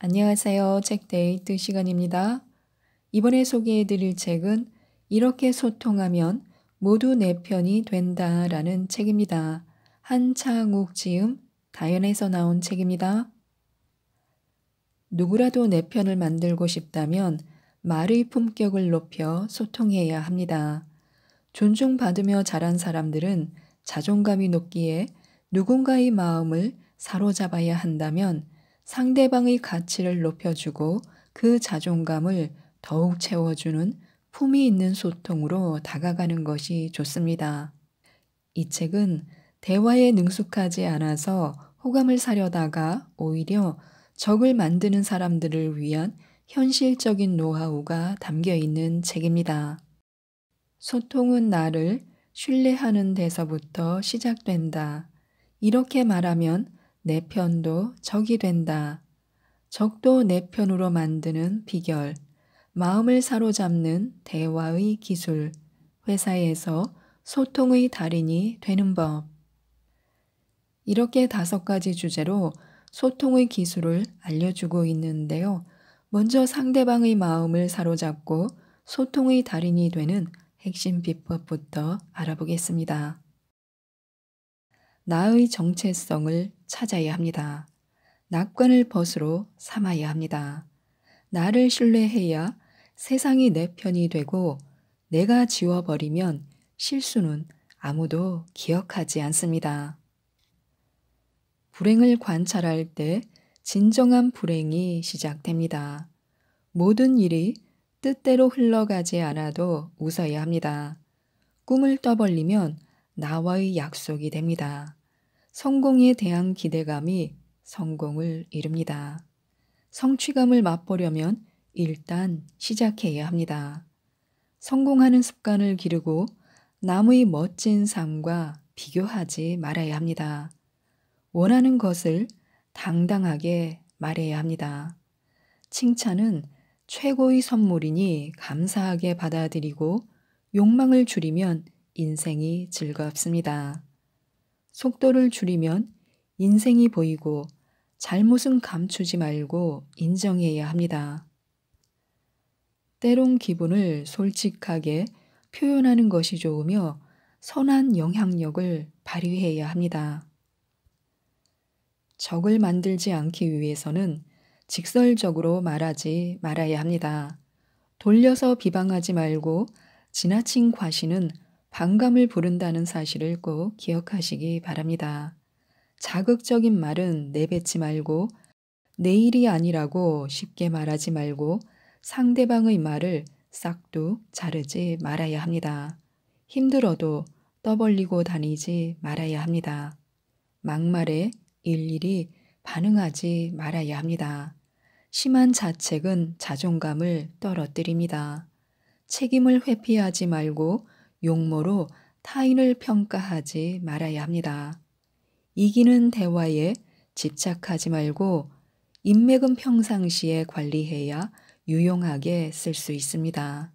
안녕하세요. 책데이트 시간입니다. 이번에 소개해 드릴 책은 이렇게 소통하면 모두 내 편이 된다 라는 책입니다. 한창욱 지음 다연에서 나온 책입니다. 누구라도 내 편을 만들고 싶다면 말의 품격을 높여 소통해야 합니다. 존중받으며 자란 사람들은 자존감이 높기에 누군가의 마음을 사로잡아야 한다면 상대방의 가치를 높여주고 그 자존감을 더욱 채워주는 품이 있는 소통으로 다가가는 것이 좋습니다. 이 책은 대화에 능숙하지 않아서 호감을 사려다가 오히려 적을 만드는 사람들을 위한 현실적인 노하우가 담겨 있는 책입니다. 소통은 나를 신뢰하는 데서부터 시작된다. 이렇게 말하면 내 편도 적이 된다. 적도 내 편으로 만드는 비결, 마음을 사로잡는 대화의 기술, 회사에서 소통의 달인이 되는 법. 이렇게 다섯 가지 주제로 소통의 기술을 알려주고 있는데요. 먼저 상대방의 마음을 사로잡고 소통의 달인이 되는 핵심 비법부터 알아보겠습니다. 나의 정체성을 찾아야 합니다. 낙관을 벗으로 삼아야 합니다. 나를 신뢰해야 세상이 내 편이 되고 내가 지워버리면 실수는 아무도 기억하지 않습니다. 불행을 관찰할 때 진정한 불행이 시작됩니다. 모든 일이 뜻대로 흘러가지 않아도 웃어야 합니다. 꿈을 떠벌리면 나와의 약속이 됩니다. 성공에 대한 기대감이 성공을 이룹니다. 성취감을 맛보려면 일단 시작해야 합니다. 성공하는 습관을 기르고 남의 멋진 삶과 비교하지 말아야 합니다. 원하는 것을 당당하게 말해야 합니다. 칭찬은 최고의 선물이니 감사하게 받아들이고 욕망을 줄이면 인생이 즐겁습니다. 속도를 줄이면 인생이 보이고 잘못은 감추지 말고 인정해야 합니다. 때론 기분을 솔직하게 표현하는 것이 좋으며 선한 영향력을 발휘해야 합니다. 적을 만들지 않기 위해서는 직설적으로 말하지 말아야 합니다. 돌려서 비방하지 말고 지나친 과시는 반감을 부른다는 사실을 꼭 기억하시기 바랍니다. 자극적인 말은 내뱉지 말고 내일이 아니라고 쉽게 말하지 말고 상대방의 말을 싹둑 자르지 말아야 합니다. 힘들어도 떠벌리고 다니지 말아야 합니다. 막말에 일일이 반응하지 말아야 합니다. 심한 자책은 자존감을 떨어뜨립니다. 책임을 회피하지 말고 용모로 타인을 평가하지 말아야 합니다. 이기는 대화에 집착하지 말고 인맥은 평상시에 관리해야 유용하게 쓸 수 있습니다.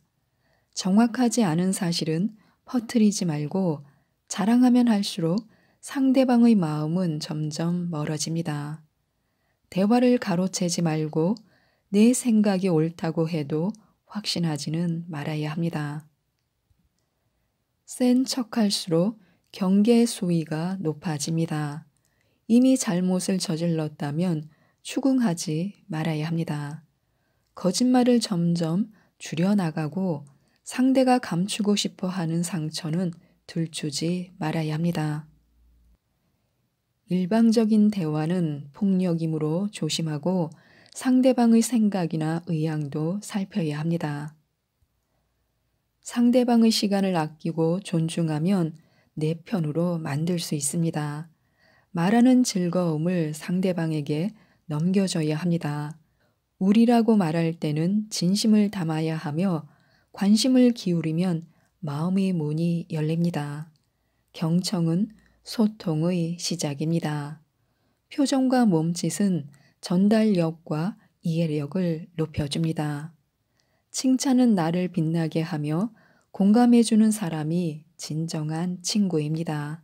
정확하지 않은 사실은 퍼뜨리지 말고 자랑하면 할수록 상대방의 마음은 점점 멀어집니다. 대화를 가로채지 말고 내 생각이 옳다고 해도 확신하지는 말아야 합니다. 센 척할수록 경계 수위가 높아집니다. 이미 잘못을 저질렀다면 추궁하지 말아야 합니다. 거짓말을 점점 줄여나가고 상대가 감추고 싶어 하는 상처는 들추지 말아야 합니다. 일방적인 대화는 폭력이므로 조심하고 상대방의 생각이나 의향도 살펴야 합니다. 상대방의 시간을 아끼고 존중하면 내 편으로 만들 수 있습니다. 말하는 즐거움을 상대방에게 넘겨줘야 합니다. 우리라고 말할 때는 진심을 담아야 하며 관심을 기울이면 마음의 문이 열립니다. 경청은 소통의 시작입니다. 표정과 몸짓은 전달력과 이해력을 높여줍니다. 칭찬은 나를 빛나게 하며 공감해주는 사람이 진정한 친구입니다.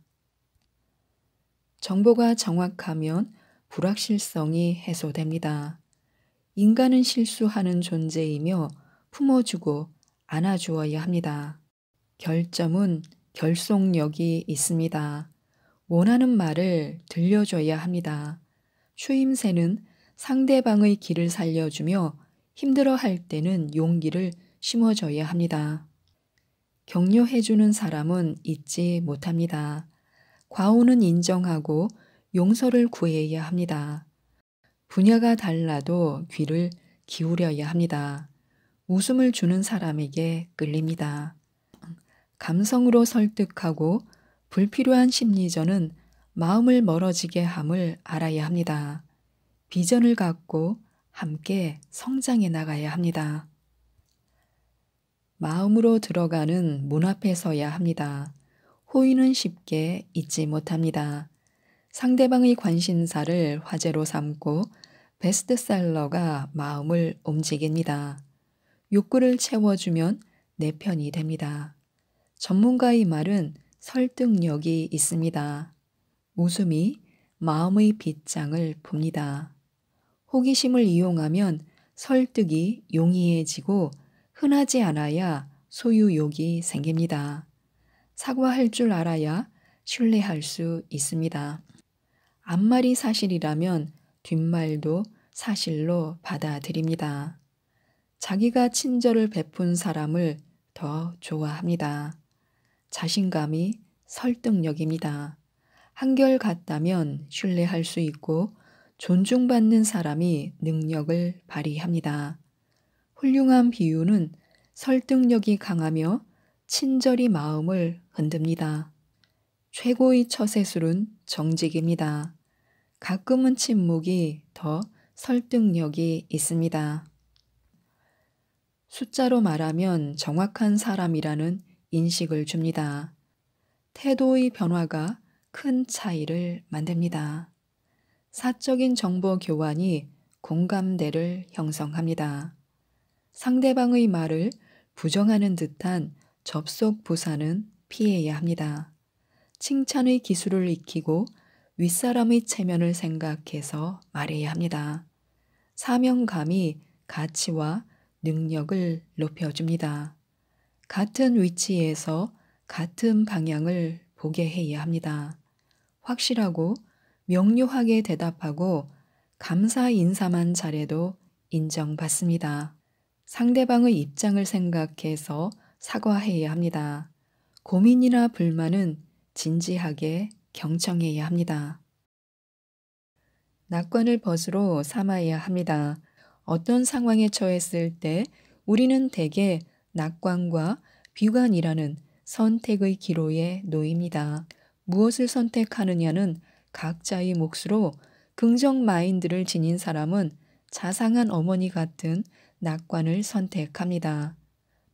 정보가 정확하면 불확실성이 해소됩니다. 인간은 실수하는 존재이며 품어주고 안아주어야 합니다. 결점은 결속력이 있습니다. 원하는 말을 들려줘야 합니다. 추임새는 상대방의 길을 살려주며 힘들어 할 때는 용기를 심어줘야 합니다. 격려해주는 사람은 잊지 못합니다. 과오는 인정하고 용서를 구해야 합니다. 분야가 달라도 귀를 기울여야 합니다. 웃음을 주는 사람에게 끌립니다. 감성으로 설득하고 불필요한 심리전은 마음을 멀어지게 함을 알아야 합니다. 비전을 갖고 함께 성장해 나가야 합니다. 마음으로 들어가는 문 앞에 서야 합니다. 호의는 쉽게 잊지 못합니다. 상대방의 관심사를 화제로 삼고 베스트셀러가 마음을 움직입니다. 욕구를 채워주면 내 편이 됩니다. 전문가의 말은 설득력이 있습니다. 웃음이 마음의 빗장을 봅니다. 호기심을 이용하면 설득이 용이해지고 흔하지 않아야 소유욕이 생깁니다. 사과할 줄 알아야 신뢰할 수 있습니다. 앞말이 사실이라면 뒷말도 사실로 받아들입니다. 자기가 친절을 베푼 사람을 더 좋아합니다. 자신감이 설득력입니다. 한결 같다면 신뢰할 수 있고 존중받는 사람이 능력을 발휘합니다. 훌륭한 비유는 설득력이 강하며 친절히 마음을 흔듭니다. 최고의 처세술은 정직입니다. 가끔은 침묵이 더 설득력이 있습니다. 숫자로 말하면 정확한 사람이라는 인식을 줍니다. 태도의 변화가 큰 차이를 만듭니다. 사적인 정보 교환이 공감대를 형성합니다. 상대방의 말을 부정하는 듯한 접속 부사는 피해야 합니다. 칭찬의 기술을 익히고 윗사람의 체면을 생각해서 말해야 합니다. 사명감이 가치와 능력을 높여줍니다. 같은 위치에서 같은 방향을 보게 해야 합니다. 확실하고 명료하게 대답하고 감사 인사만 잘해도 인정받습니다. 상대방의 입장을 생각해서 사과해야 합니다. 고민이나 불만은 진지하게 경청해야 합니다. 낙관을 벗으로 삼아야 합니다. 어떤 상황에 처했을 때 우리는 대개 낙관과 비관이라는 선택의 기로에 놓입니다. 무엇을 선택하느냐는 각자의 몫으로 긍정 마인드를 지닌 사람은 자상한 어머니 같은 낙관을 선택합니다.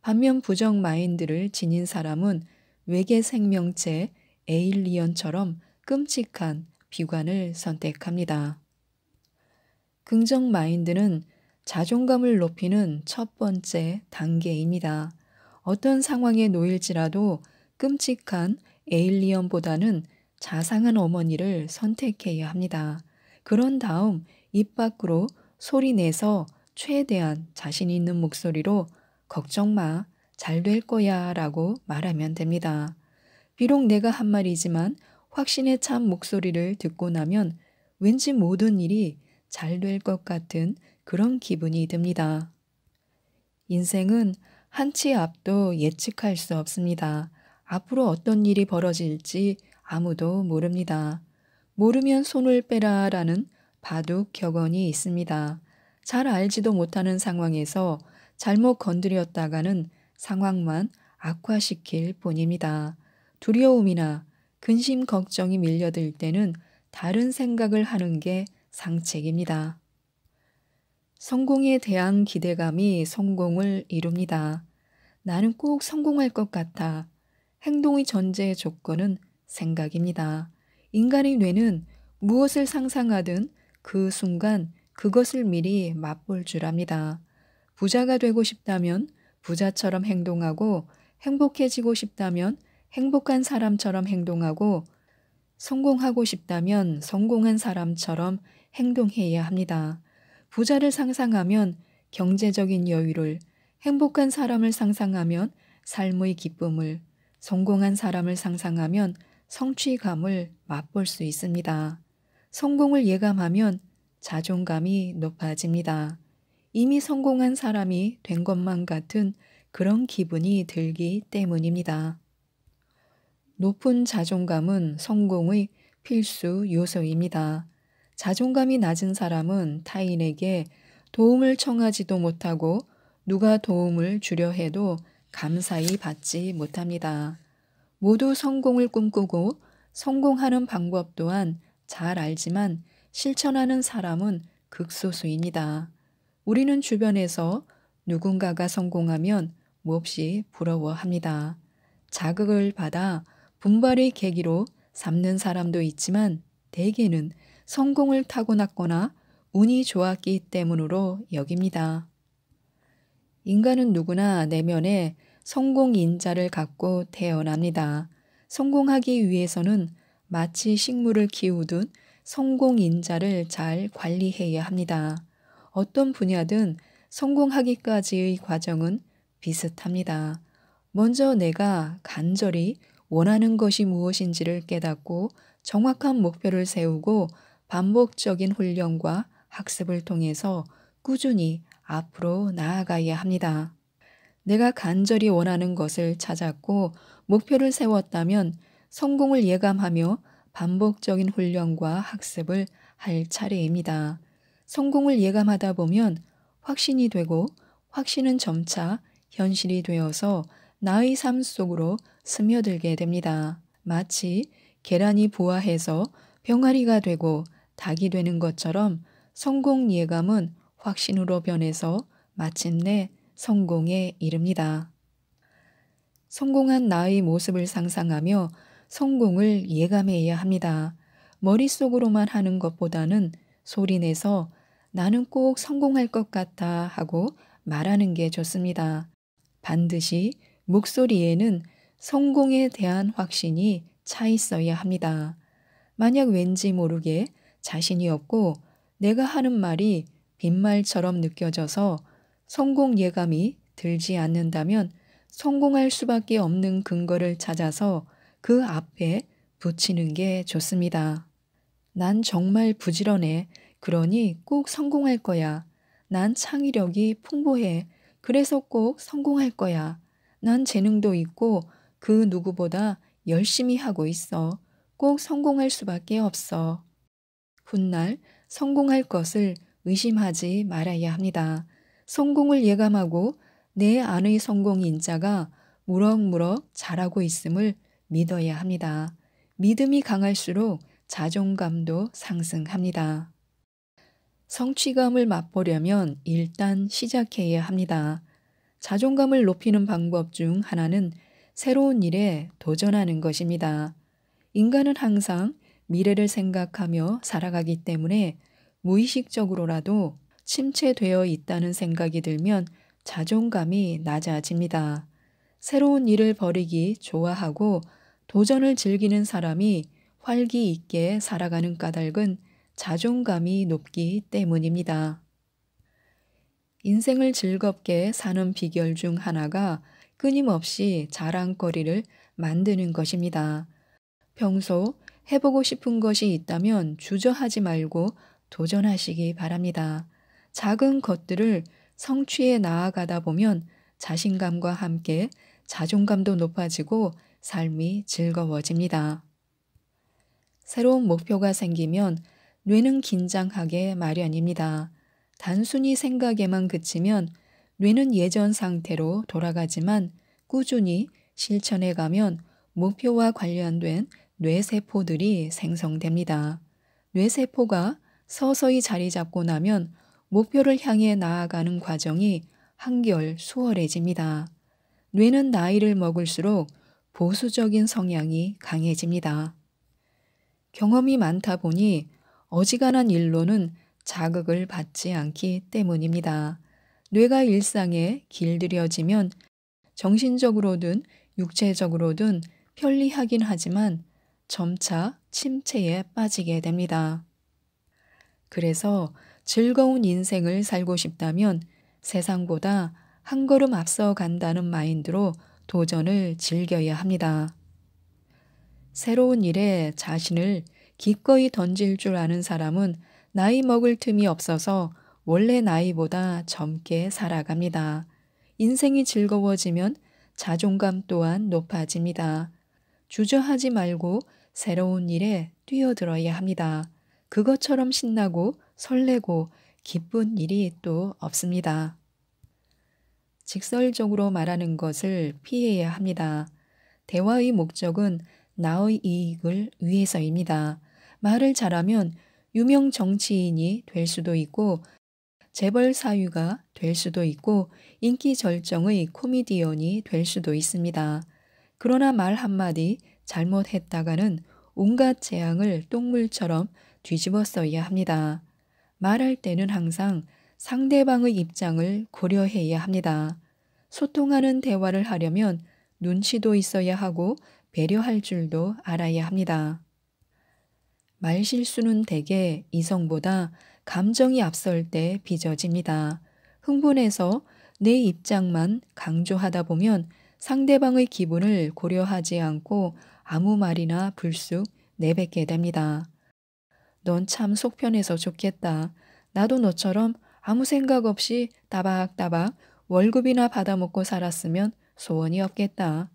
반면 부정 마인드를 지닌 사람은 외계 생명체 에일리언처럼 끔찍한 비관을 선택합니다. 긍정 마인드는 자존감을 높이는 첫 번째 단계입니다. 어떤 상황에 놓일지라도 끔찍한 에일리언보다는 자상한 어머니를 선택해야 합니다. 그런 다음 입 밖으로 소리내서 최대한 자신 있는 목소리로 걱정 마, 잘 될 거야 라고 말하면 됩니다. 비록 내가 한 말이지만 확신에 찬 목소리를 듣고 나면 왠지 모든 일이 잘 될 것 같은 그런 기분이 듭니다. 인생은 한 치 앞도 예측할 수 없습니다. 앞으로 어떤 일이 벌어질지 아무도 모릅니다. 모르면 손을 빼라 라는 바둑 격언이 있습니다. 잘 알지도 못하는 상황에서 잘못 건드렸다가는 상황만 악화시킬 뿐입니다. 두려움이나 근심 걱정이 밀려들 때는 다른 생각을 하는 게 상책입니다. 성공에 대한 기대감이 성공을 이룹니다. 나는 꼭 성공할 것 같아. 행동의 전제 조건은 생각입니다. 인간의 뇌는 무엇을 상상하든 그 순간 그것을 미리 맛볼 줄 압니다. 부자가 되고 싶다면 부자처럼 행동하고 행복해지고 싶다면 행복한 사람처럼 행동하고 성공하고 싶다면 성공한 사람처럼 행동해야 합니다. 부자를 상상하면 경제적인 여유를, 행복한 사람을 상상하면 삶의 기쁨을, 성공한 사람을 상상하면 성취감을 맛볼 수 있습니다. 성공을 예감하면 자존감이 높아집니다. 이미 성공한 사람이 된 것만 같은 그런 기분이 들기 때문입니다. 높은 자존감은 성공의 필수 요소입니다. 자존감이 낮은 사람은 타인에게 도움을 청하지도 못하고 누가 도움을 주려 해도 감사히 받지 못합니다. 모두 성공을 꿈꾸고 성공하는 방법 또한 잘 알지만 실천하는 사람은 극소수입니다. 우리는 주변에서 누군가가 성공하면 몹시 부러워합니다. 자극을 받아 분발의 계기로 삼는 사람도 있지만 대개는 성공을 타고났거나 운이 좋았기 때문으로 여깁니다. 인간은 누구나 내면에 성공인자를 갖고 태어납니다. 성공하기 위해서는 마치 식물을 키우듯 성공인자를 잘 관리해야 합니다. 어떤 분야든 성공하기까지의 과정은 비슷합니다. 먼저 내가 간절히 원하는 것이 무엇인지를 깨닫고 정확한 목표를 세우고 반복적인 훈련과 학습을 통해서 꾸준히 앞으로 나아가야 합니다. 내가 간절히 원하는 것을 찾았고 목표를 세웠다면 성공을 예감하며 반복적인 훈련과 학습을 할 차례입니다. 성공을 예감하다 보면 확신이 되고 확신은 점차 현실이 되어서 나의 삶 속으로 스며들게 됩니다. 마치 계란이 부화해서 병아리가 되고 닭이 되는 것처럼 성공 예감은 확신으로 변해서 마침내 성공에 이릅니다. 성공한 나의 모습을 상상하며 성공을 예감해야 합니다. 머릿속으로만 하는 것보다는 소리내서 나는 꼭 성공할 것 같아 하고 말하는 게 좋습니다. 반드시 목소리에는 성공에 대한 확신이 차 있어야 합니다. 만약 왠지 모르게 자신이 없고 내가 하는 말이 빈말처럼 느껴져서 성공 예감이 들지 않는다면 성공할 수밖에 없는 근거를 찾아서 그 앞에 붙이는 게 좋습니다. 난 정말 부지런해. 그러니 꼭 성공할 거야. 난 창의력이 풍부해. 그래서 꼭 성공할 거야. 난 재능도 있고 그 누구보다 열심히 하고 있어. 꼭 성공할 수밖에 없어. 훗날 성공할 것을 의심하지 말아야 합니다. 성공을 예감하고 내 안의 성공 인자가 무럭무럭 자라고 있음을 믿어야 합니다. 믿음이 강할수록 자존감도 상승합니다. 성취감을 맛보려면 일단 시작해야 합니다. 자존감을 높이는 방법 중 하나는 새로운 일에 도전하는 것입니다. 인간은 항상 미래를 생각하며 살아가기 때문에 무의식적으로라도 침체되어 있다는 생각이 들면 자존감이 낮아집니다. 새로운 일을 벌이기 좋아하고 도전을 즐기는 사람이 활기 있게 살아가는 까닭은 자존감이 높기 때문입니다. 인생을 즐겁게 사는 비결 중 하나가 끊임없이 자랑거리를 만드는 것입니다. 평소 해보고 싶은 것이 있다면 주저하지 말고 도전하시기 바랍니다. 작은 것들을 성취해 나아가다 보면 자신감과 함께 자존감도 높아지고 삶이 즐거워집니다. 새로운 목표가 생기면 뇌는 긴장하게 마련입니다. 단순히 생각에만 그치면 뇌는 예전 상태로 돌아가지만 꾸준히 실천해 가면 목표와 관련된 뇌세포들이 생성됩니다. 뇌세포가 서서히 자리 잡고 나면 목표를 향해 나아가는 과정이 한결 수월해집니다. 뇌는 나이를 먹을수록 보수적인 성향이 강해집니다. 경험이 많다 보니 어지간한 일로는 자극을 받지 않기 때문입니다. 뇌가 일상에 길들여지면 정신적으로든 육체적으로든 편리하긴 하지만 점차 침체에 빠지게 됩니다. 그래서 즐거운 인생을 살고 싶다면 세상보다 한 걸음 앞서 간다는 마인드로 도전을 즐겨야 합니다. 새로운 일에 자신을 기꺼이 던질 줄 아는 사람은 나이 먹을 틈이 없어서 원래 나이보다 젊게 살아갑니다. 인생이 즐거워지면 자존감 또한 높아집니다. 주저하지 말고 새로운 일에 뛰어들어야 합니다. 그것처럼 신나고 설레고 기쁜 일이 또 없습니다. 직설적으로 말하는 것을 피해야 합니다. 대화의 목적은 나의 이익을 위해서입니다. 말을 잘하면 유명 정치인이 될 수도 있고 재벌 사유가 될 수도 있고 인기 절정의 코미디언이 될 수도 있습니다. 그러나 말 한마디 잘못했다가는 온갖 재앙을 똥물처럼 뒤집어 써야 합니다. 말할 때는 항상 상대방의 입장을 고려해야 합니다. 소통하는 대화를 하려면 눈치도 있어야 하고 배려할 줄도 알아야 합니다. 말실수는 대개 이성보다 감정이 앞설 때 빚어집니다. 흥분해서 내 입장만 강조하다 보면 상대방의 기분을 고려하지 않고 아무 말이나 불쑥 내뱉게 됩니다. 넌참 속편해서 좋겠다. 나도 너처럼 아무 생각 없이 따박따박 월급이나 받아먹고 살았으면 소원이 없겠다.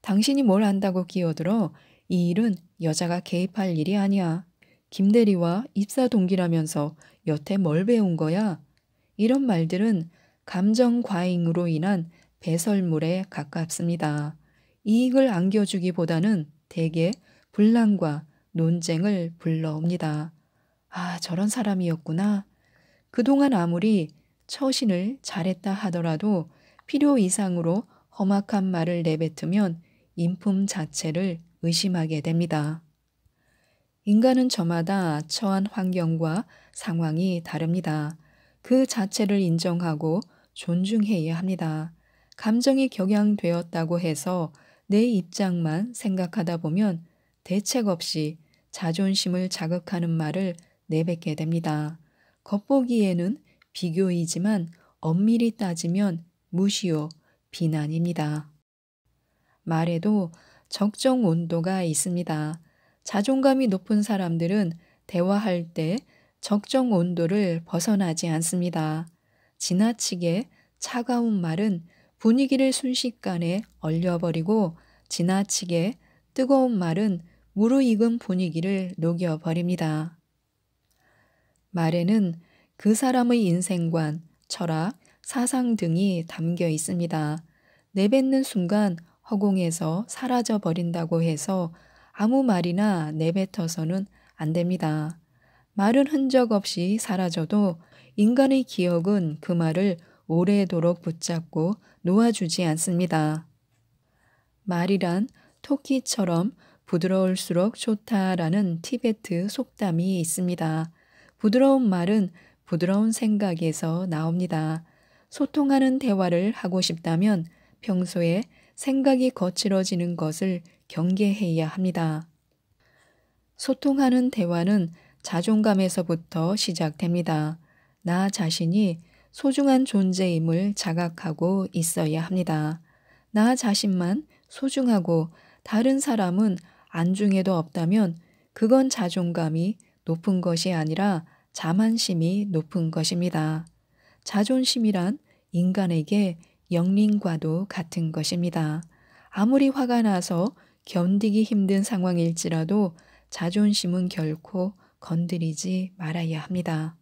당신이 뭘 안다고 끼어들어 이 일은 여자가 개입할 일이 아니야. 김 대리와 입사 동기라면서 여태 뭘 배운 거야? 이런 말들은 감정 과잉으로 인한 배설물에 가깝습니다. 이익을 안겨주기보다는 대개 불란과 논쟁을 불러옵니다. 아, 저런 사람이었구나. 그동안 아무리 처신을 잘했다 하더라도 필요 이상으로 험악한 말을 내뱉으면 인품 자체를 의심하게 됩니다. 인간은 저마다 처한 환경과 상황이 다릅니다. 그 자체를 인정하고 존중해야 합니다. 감정이 격양되었다고 해서 내 입장만 생각하다 보면 대책 없이 자존심을 자극하는 말을 내뱉게 됩니다. 겉보기에는 비교이지만 엄밀히 따지면 무시요, 비난입니다. 말에도 적정 온도가 있습니다. 자존감이 높은 사람들은 대화할 때 적정 온도를 벗어나지 않습니다. 지나치게 차가운 말은 분위기를 순식간에 얼려버리고 지나치게 뜨거운 말은 무르익은 분위기를 녹여버립니다. 말에는 그 사람의 인생관, 철학, 사상 등이 담겨 있습니다. 내뱉는 순간 허공에서 사라져 버린다고 해서 아무 말이나 내뱉어서는 안 됩니다. 말은 흔적 없이 사라져도 인간의 기억은 그 말을 오래도록 붙잡고 놓아주지 않습니다. 말이란 토끼처럼 부드러울수록 좋다라는 티베트 속담이 있습니다. 부드러운 말은 부드러운 생각에서 나옵니다. 소통하는 대화를 하고 싶다면 평소에 생각이 거칠어지는 것을 경계해야 합니다. 소통하는 대화는 자존감에서부터 시작됩니다. 나 자신이 소중한 존재임을 자각하고 있어야 합니다. 나 자신만 소중하고 다른 사람은 안중에도 없다면 그건 자존감이 높은 것이 아니라 자만심이 높은 것입니다. 자존심이란 인간에게 영린과도 같은 것입니다. 아무리 화가 나서 견디기 힘든 상황일지라도 자존심은 결코 건드리지 말아야 합니다.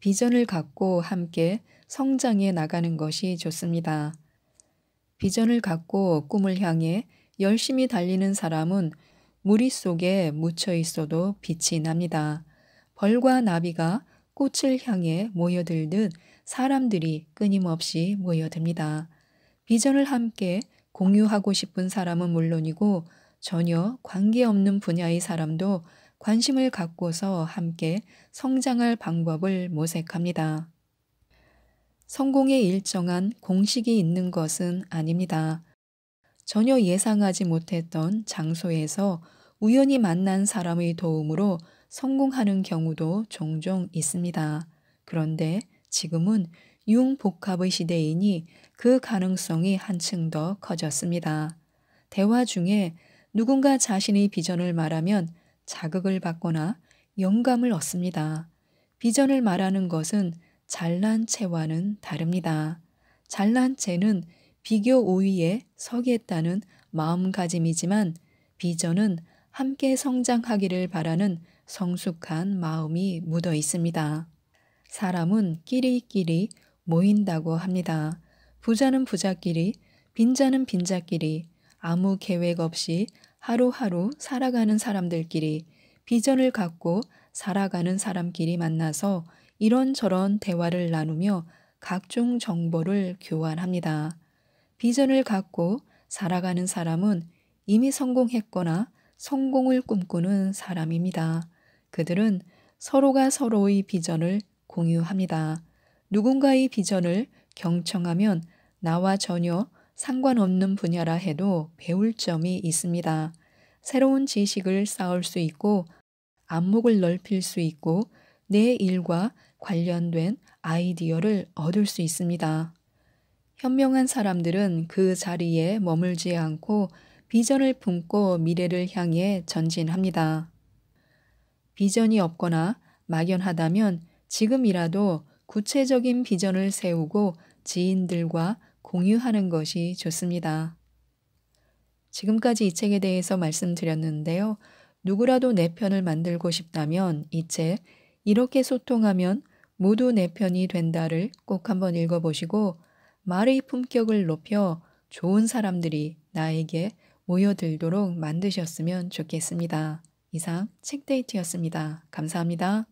비전을 갖고 함께 성장해 나가는 것이 좋습니다. 비전을 갖고 꿈을 향해 열심히 달리는 사람은 무리 속에 묻혀 있어도 빛이 납니다. 벌과 나비가 꽃을 향해 모여들듯 사람들이 끊임없이 모여듭니다. 비전을 함께 공유하고 싶은 사람은 물론이고 전혀 관계없는 분야의 사람도 관심을 갖고서 함께 성장할 방법을 모색합니다. 성공에 일정한 공식이 있는 것은 아닙니다. 전혀 예상하지 못했던 장소에서 우연히 만난 사람의 도움으로 성공하는 경우도 종종 있습니다. 그런데 지금은 융복합의 시대이니 그 가능성이 한층 더 커졌습니다. 대화 중에 누군가 자신의 비전을 말하면 자극을 받거나 영감을 얻습니다. 비전을 말하는 것은 잘난 채와는 다릅니다. 잘난 채는 비교 우위에 서겠다는 마음가짐이지만 비전은 함께 성장하기를 바라는 성숙한 마음이 묻어 있습니다. 사람은 끼리끼리 모인다고 합니다. 부자는 부자끼리, 빈자는 빈자끼리, 아무 계획 없이 하루하루 살아가는 사람들끼리, 비전을 갖고 살아가는 사람끼리 만나서 이런저런 대화를 나누며 각종 정보를 교환합니다. 비전을 갖고 살아가는 사람은 이미 성공했거나 성공을 꿈꾸는 사람입니다. 그들은 서로가 서로의 비전을 공유합니다. 누군가의 비전을 경청하면 나와 전혀 상관없는 분야라 해도 배울 점이 있습니다. 새로운 지식을 쌓을 수 있고 안목을 넓힐 수 있고 내 일과 관련된 아이디어를 얻을 수 있습니다. 현명한 사람들은 그 자리에 머물지 않고 비전을 품고 미래를 향해 전진합니다. 비전이 없거나 막연하다면 지금이라도 구체적인 비전을 세우고 지인들과 공유하는 것이 좋습니다. 지금까지 이 책에 대해서 말씀드렸는데요. 누구라도 내 편을 만들고 싶다면 이 책 이렇게 소통하면 모두 내 편이 된다를 꼭 한번 읽어보시고 말의 품격을 높여 좋은 사람들이 나에게 모여들도록 만드셨으면 좋겠습니다. 이상 책데이트였습니다. 감사합니다.